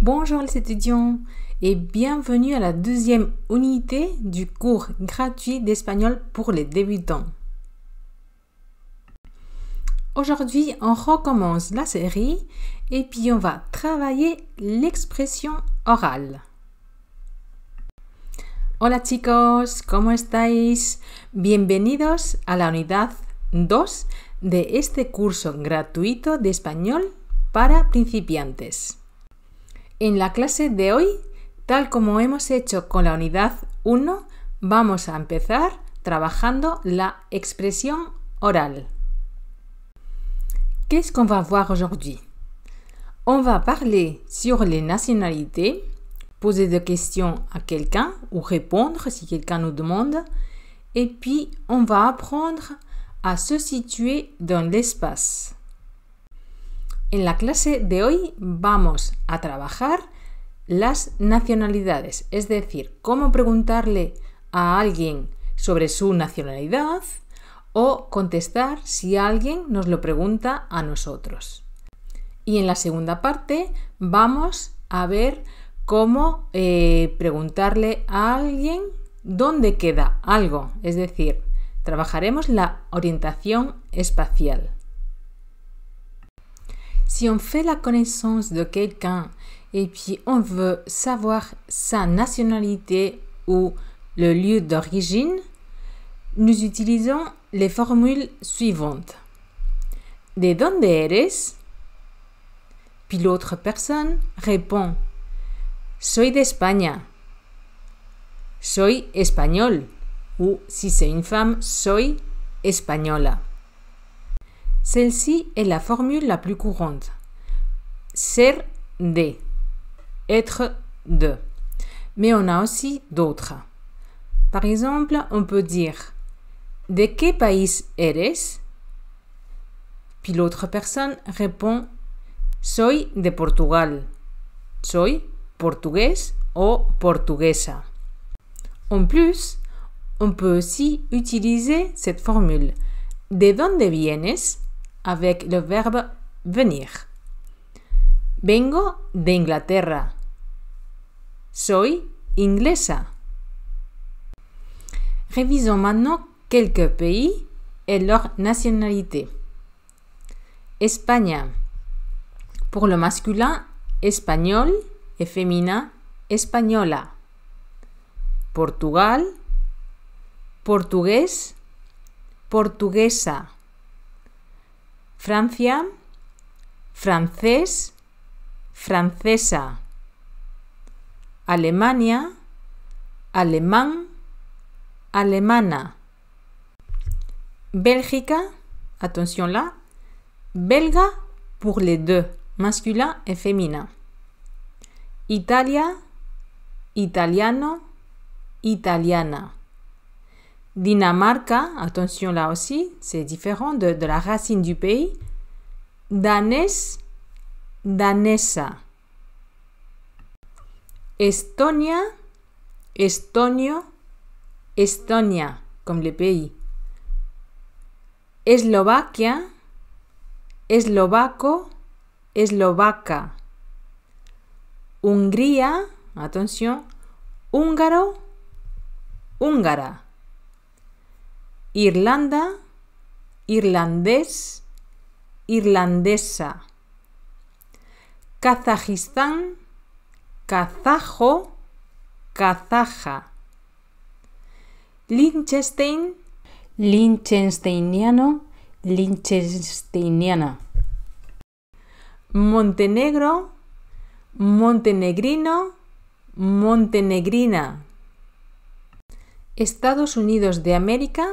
Bonjour les étudiants et bienvenue à la deuxième unité du cours gratuit d'espagnol pour les débutants. Aujourd'hui, on recommence la série et puis on va travailler l'expression orale. Hola chicos, ¿cómo estáis? Bienvenidos a la unidad 2 de este curso gratuito de español para principiantes. En la clase de hoy, tal como hemos hecho con la unidad 1, vamos a empezar trabajando la expresión orale. Qu'est-ce qu'on va voir aujourd'hui On va parler sur les nationalités, poser des questions à quelqu'un ou répondre si quelqu'un nous demande, et puis on va apprendre à se situer dans l'espace. En la clase de hoy vamos a trabajar las nacionalidades, es decir, cómo preguntarle a alguien sobre su nacionalidad o contestar si alguien nos lo pregunta a nosotros. Y en la segunda parte vamos a ver cómo eh, preguntarle a alguien dónde queda algo, es decir, trabajaremos la orientación espacial. Si on fait la connaissance de quelqu'un et puis on veut savoir sa nationalité ou le lieu d'origine, nous utilisons les formules suivantes. De donde eres? Puis l'autre personne répond Soy de España. Soy espagnol. Ou si c'est une femme, soy española. Celle-ci est la formule la plus courante. Ser de, être de. Mais on a aussi d'autres. Par exemple, on peut dire De qué pays eres Puis l'autre personne répond Soy de Portugal. Soy portugués ou portuguesa. En plus, on peut aussi utiliser cette formule. De donde vienes avec le verbe venir. Vengo de Inglaterra. Soy inglesa. Revisons maintenant quelques pays et leur nationalité. España. Pour le masculin, español et féminin, española. Portugal, Portugués. portuguesa. Francia, francés, francesa. Alemania, alemán, alemana. Bélgica, atención la, belga pour les deux, masculin et féminin. Italia, italiano, italiana. Dinamarca, attention là aussi, c'est différent de, la racine du pays. Danés, danesa. Estonia, estonio, Estonia, comme le pays. Eslovaquia, eslovaco, eslovaca. Hungría, attention, húngaro, húngara. Irlanda, irlandés, irlandesa. Kazajistán, kazajo, kazaja. Liechtenstein, lichtensteiniano liechtensteiniana. Montenegro, montenegrino, montenegrina. Estados Unidos de América,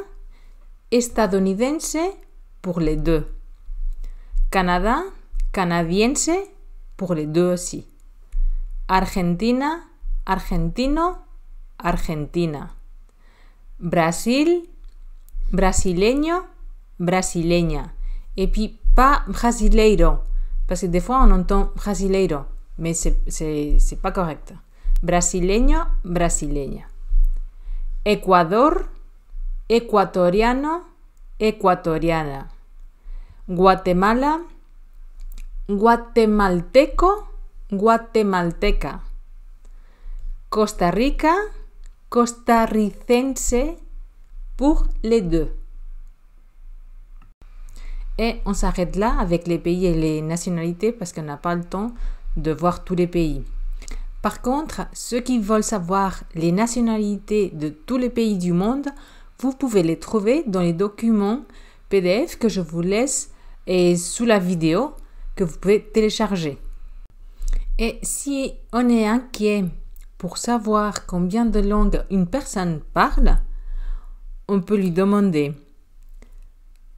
estadounidense pour les deux. Canadá, canadiense pour les deux aussi. Argentina, argentino, argentina. Brasil, brasileño, brasileña. y puis pas brasileiro, parce que des fois on entend brasileiro, mais c'est pas correct. Brasileño, brasileña. Ecuador, ecuatoriano, ecuatoriana. Guatemala, guatemalteco, guatemalteca. Costa Rica, costarricense pour les deux. Et on s'arrête là avec les pays et les nationalités parce qu'on n'a pas le temps de voir tous les pays. Par contre, ceux qui veulent savoir les nationalités de tous les pays du monde vous pouvez les trouver dans les documents PDF que je vous laisse et sous la vidéo que vous pouvez télécharger. Et si on est inquiet pour savoir combien de langues une personne parle, on peut lui demander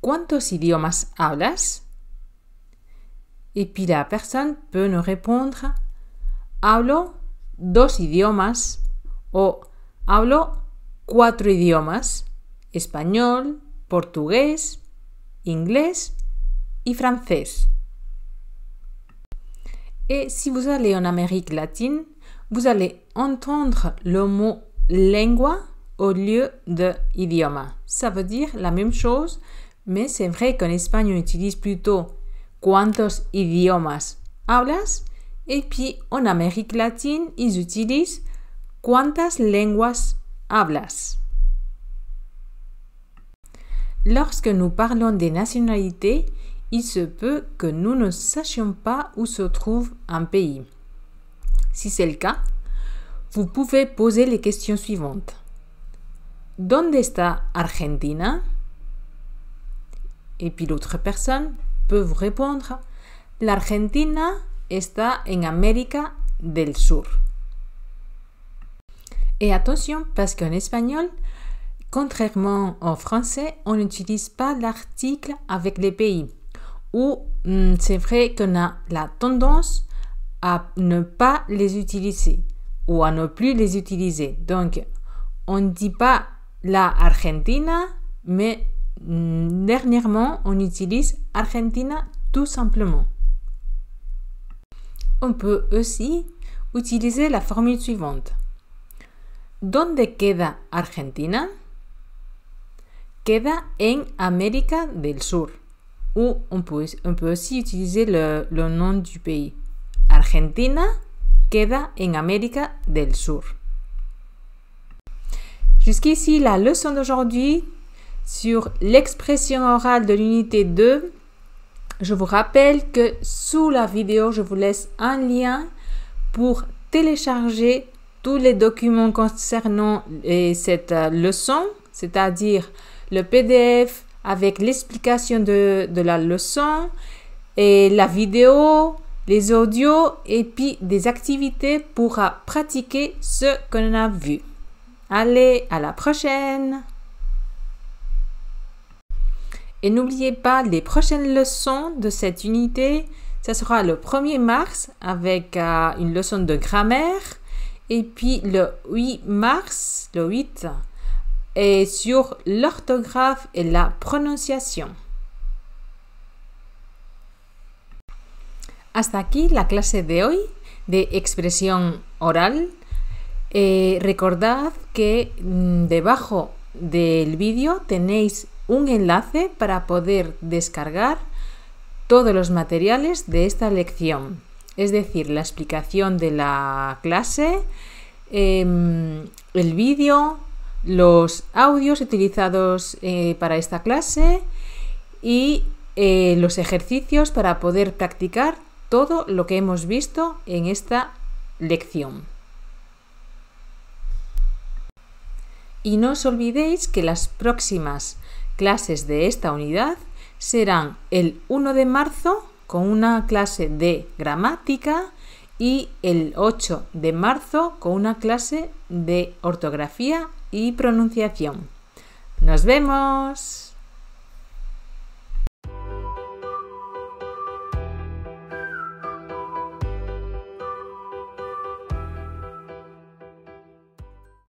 ¿Cuántos idiomas hablas? Et puis la personne peut nous répondre Hablo dos idiomas ou Hablo cuatro idiomas espagnol, portugais, anglais et français. Et si vous allez en Amérique latine, vous allez entendre le mot lengua au lieu de idioma. Ça veut dire la même chose, mais c'est vrai qu'en Espagne on utilise plutôt «quantos idiomas hablas et puis en Amérique latine ils utilisent quantas lenguas hablas. Lorsque nous parlons des nationalités, il se peut que nous ne sachions pas où se trouve un pays. Si c'est le cas, vous pouvez poser les questions suivantes. ¿Dónde está Argentina? Et puis l'autre personne peut vous répondre L'Argentina está en América del Sur. Et attention, parce qu'en espagnol, Contrairement au français, on n'utilise pas l'article avec les pays. Ou hum, c'est vrai qu'on a la tendance à ne pas les utiliser ou à ne plus les utiliser. Donc, on ne dit pas la Argentina, mais hum, dernièrement, on utilise Argentina tout simplement. On peut aussi utiliser la formule suivante. Donde queda Argentina? queda en América del Sur, ou on peut, on peut aussi utiliser le, le, nom du pays. Argentina queda en América del Sur. Jusqu'ici, la leçon d'aujourd'hui sur l'expression orale de l'unité 2. Je vous rappelle que sous la vidéo, je vous laisse un lien pour télécharger tous les documents concernant euh, cette euh, leçon, c'est-à-dire le PDF avec l'explication de, la leçon et la vidéo, les audios et puis des activités pour pratiquer ce qu'on a vu. Allez, à la prochaine! Et n'oubliez pas les prochaines leçons de cette unité. Ce sera le 1er mars avec euh, une leçon de grammaire. Et puis le 8 mars, le 8, Eh, sur l'orthographe et la pronunciación Hasta aquí la clase de hoy de expresión oral. Eh, recordad que mm, debajo del vídeo tenéis un enlace para poder descargar todos los materiales de esta lección, es decir, la explicación de la clase, em, el vídeo, los audios utilizados eh, para esta clase y eh, los ejercicios para poder practicar todo lo que hemos visto en esta lección. Y no os olvidéis que las próximas clases de esta unidad serán el 1 de marzo con una clase de gramática y el 8 de marzo con una clase de ortografía y pronunciación. ¡Nos vemos!